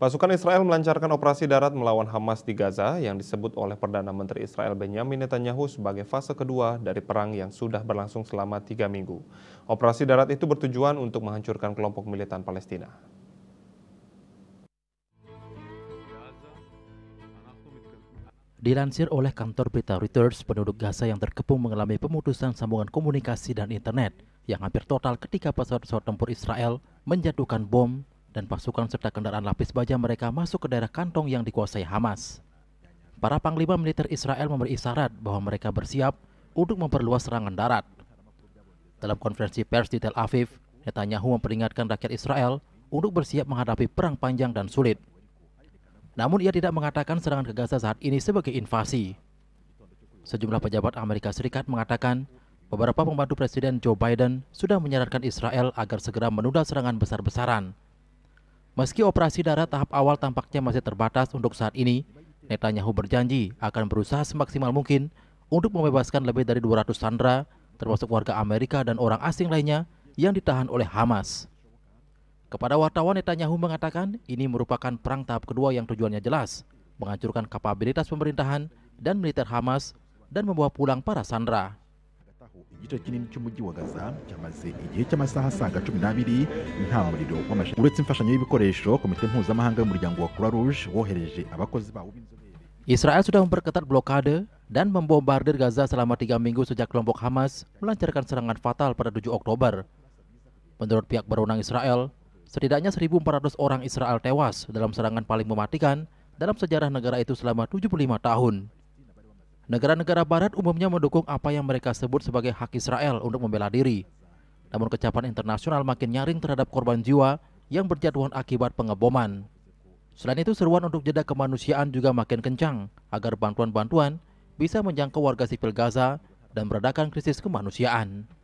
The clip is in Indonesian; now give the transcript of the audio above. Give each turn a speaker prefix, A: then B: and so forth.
A: Pasukan Israel melancarkan operasi darat melawan Hamas di Gaza yang disebut oleh Perdana Menteri Israel Benjamin Netanyahu sebagai fase kedua dari perang yang sudah berlangsung selama tiga minggu. Operasi darat itu bertujuan untuk menghancurkan kelompok militan Palestina.
B: Dilansir oleh kantor berita Reuters, penduduk Gaza yang terkepung mengalami pemutusan sambungan komunikasi dan internet yang hampir total ketika pesawat-pesawat tempur Israel menjatuhkan bom dan pasukan serta kendaraan lapis baja mereka masuk ke daerah kantong yang dikuasai Hamas. Para panglima militer Israel memberi isyarat bahwa mereka bersiap untuk memperluas serangan darat. Dalam konferensi pers di Tel Aviv, Netanyahu memperingatkan rakyat Israel untuk bersiap menghadapi perang panjang dan sulit. Namun ia tidak mengatakan serangan ke Gaza saat ini sebagai invasi. Sejumlah pejabat Amerika Serikat mengatakan beberapa pembantu Presiden Joe Biden sudah menyarankan Israel agar segera menunda serangan besar-besaran Meski operasi darat tahap awal tampaknya masih terbatas untuk saat ini, Netanyahu berjanji akan berusaha semaksimal mungkin untuk membebaskan lebih dari 200 sandera, termasuk warga Amerika dan orang asing lainnya yang ditahan oleh Hamas. Kepada wartawan Netanyahu mengatakan ini merupakan perang tahap kedua yang tujuannya jelas, menghancurkan kapabilitas pemerintahan dan militer Hamas dan membawa pulang para sandera aho igice kinini cy'umujyi wa gaza cyamaze igihe cy'amasaha asaga nta muriro w'amashanyarazi uretse imfashanyo y'ibikoresho komite mpuzamahanga y'umuryango wa croix rouge wohereje abakozi bawo Israel sudah memperketat blokade dan membombardir Gaza selama tiga minggu sejak kelompok Hamas melancarkan serangan fatal pada 7 Oktober. Menurut pihak berwenang Israel, setidaknya 1.400 orang Israel tewas dalam serangan paling mematikan dalam sejarah negara itu selama 75 tahun. Negara-negara barat umumnya mendukung apa yang mereka sebut sebagai hak Israel untuk membela diri. Namun kecapan internasional makin nyaring terhadap korban jiwa yang berjatuhan akibat pengeboman. Selain itu, seruan untuk jeda kemanusiaan juga makin kencang agar bantuan-bantuan bisa menjangkau warga sipil Gaza dan meredakan krisis kemanusiaan.